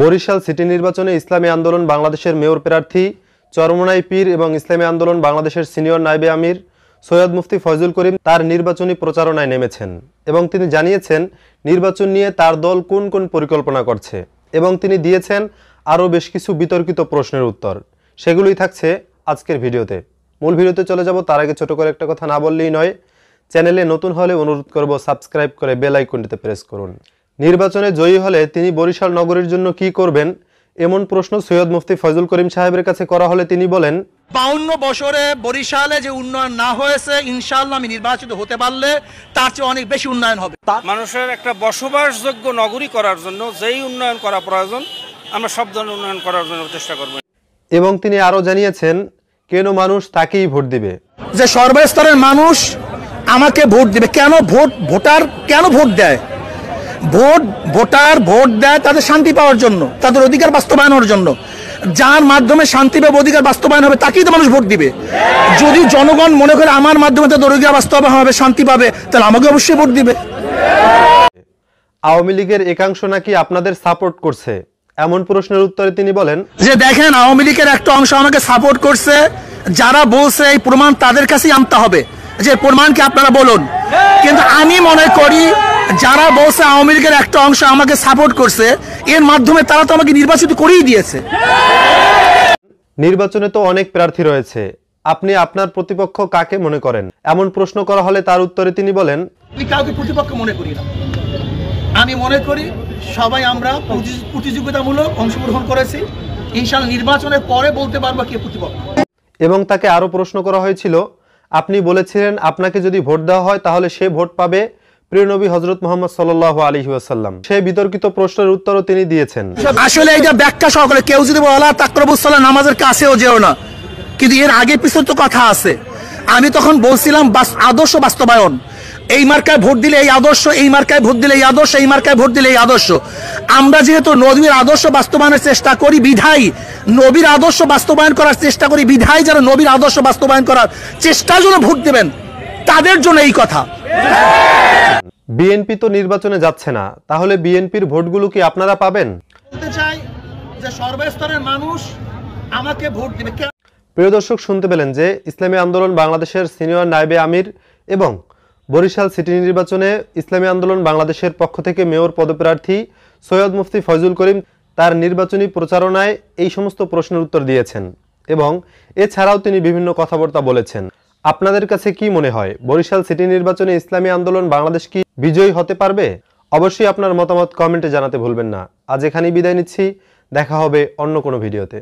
Barishal city নির্বাচনে ইসলামী আন্দোলন বাংলাদেশের মেয়র প্রার্থী চরমনাই পীর এবং ইসলামী আন্দোলন বাংলাদেশের সিনিয়র নাইবে আমির সৈয়দ মুফতি ফজল করিম তার নির্বাচনী প্রচারণায় নেমেছেন এবং তিনি জানিয়েছেন নির্বাচন নিয়ে তার দল কোন কোন পরিকল্পনা করছে এবং তিনি দিয়েছেন আরও বেশ কিছু বিতর্কিত প্রশ্নের উত্তর সেগুলোই থাকছে আজকের ভিডিওতে মূল ভিডিওতে চলে যাব তার আগে ছোট করে একটা কথা না বললেই নয় চ্যানেলে নতুন হলে অনুরোধ করব সাবস্ক্রাইব করে বেল আইকনটিতে প্রেস করুন নির্বাচনে জয়ী হলে তিনি বরিশাল নগরীর জন্য কি করবেন এমন প্রশ্ন সৈয়দ মুফতি ফজল করিম সাহেবের কাছে করা হলে তিনি বলেন বাউন্ন বছরে বরিশালে যে উন্নয়ন না হয়েছে ইনশাল্লাহ আমি নির্বাচিত হতে পারলে তার চেয়ে অনেক বেশি উন্নয়ন হবে মানুষের একটা বসবাসযোগ্য নগরী করার জন্য যেই উন্নয়ন করা প্রয়োজন আমরা সব ধরনের উন্নয়ন করার জন্য চেষ্টা করব এবং তিনি আরও জানিয়েছেন কেন মানুষ তাকেই ভোট দিবে যে সর্বস্তরের মানুষ আমাকে ভোট দিবে কেন ভোট ভোটার কেন ভোট দেয় ভোট ভোটার ভোট দেয় তাদের শান্তি পাওয়ার জন্য তাদের অধিকার বাস্তবায়নের জন্য যার মাধ্যমে শান্তি পাবে অধিকার বাস্তবায়ন হবে তাকেই তো মানুষ ভোট দিবে যদি জনগণ মনে করে আমার মাধ্যমে তাদের অধিকার বাস্তবায়ন হবে শান্তি পাবে তাহলে আমাকে অবশ্যই ভোট দিবে আওয়ামী লীগের একাংশ নাকি আপনাদের সাপোর্ট করছে এমন প্রশ্নের উত্তরে তিনি বলেন যে দেখেন আওয়ামী লীগের একটা অংশ আমাকে সাপোর্ট করছে যারা বলছে এই প্রমাণ তাদের কাছেই আনতে হবে যে প্রমাণকে আপনারা বলুন কিন্তু আমি মনে করি যারা বলছে আওয়ামী লীগের একটা অংশ আমাকে সাপোর্ট করছে এর মাধ্যমে তারা তো আমাকে নির্বাচিত করেই দিয়েছে নির্বাচনে তো অনেক প্রার্থী রয়েছে আপনি আপনার প্রতিপক্ষ কাকে মনে করেন এমন প্রশ্ন করা হলে তার উত্তরে তিনি বলেন আমি কাউকে প্রতিপক্ষ মনে করি না আমি মনে করি সবাই আমরা প্রতিযোগিতামূলক অংশগ্রহণ করেছি ইনশাল নির্বাচনের পরে বলতে পারবো কে প্রতিপক্ষ এবং তাকে আরো প্রশ্ন করা হয়েছিল আপনি বলেছিলেন আপনাকে যদি ভোট দেওয়া হয় তাহলে সে ভোট পাবে প্রিয়নবী হজরত মোহাম্মদ সাল্লাহ আলী বিতর্কিত প্রশ্নের উত্তরও তিনি দিয়েছেন আসলে ব্যাখ্যা সহকারে কেউ যদি তাকরবুসাল্লাহ নামাজের কাছেও যেও না কিন্তু এর আগে তো কথা আছে আমি তখন বলছিলাম আদর্শ বাস্তবায়ন এই মার্কায় ভোট দিলে এই আদর্শ এই মার্কায় ভোট দিলে এই আদর্শ এই মার্কায় ভোট দিলে এই আদর্শ আমরা যেহেতু নবীর আদর্শ বাস্তবায়নের চেষ্টা করি বিধাই নবীর আদর্শ বাস্তবায়ন করার চেষ্টা করি বিধাই যারা নবীর আদর্শ বাস্তবায়ন করার চেষ্টার জন্য ভোট দেবেন তাদের জন্য এই কথা বিএনপি তো নির্বাচনে যাচ্ছে না তাহলে বিএনপির ভোটগুলো কি আপনারা পাবেন চাই প্রিয় দর্শক শুনতে পেলেন যে ইসলামী আন্দোলন বাংলাদেশের সিনিয়র নাইবে আমির এবং বরিশাল সিটি নির্বাচনে ইসলামী আন্দোলন বাংলাদেশের পক্ষ থেকে মেয়র পদপ্রার্থী সৈয়দ মুফতি ফয়জুল করিম তার নির্বাচনী প্রচারণায় এই সমস্ত প্রশ্নের উত্তর দিয়েছেন এবং এছাড়াও তিনি বিভিন্ন কথাবার্তা বলেছেন আপনাদের কাছে কি মনে হয় বরিশাল সিটি নির্বাচনে ইসলামী আন্দোলন বাংলাদেশ কি বিজয়ী হতে পারবে অবশ্যই আপনার মতামত কমেন্টে জানাতে ভুলবেন না আজ এখানেই বিদায় নিচ্ছি দেখা হবে অন্য কোনো ভিডিওতে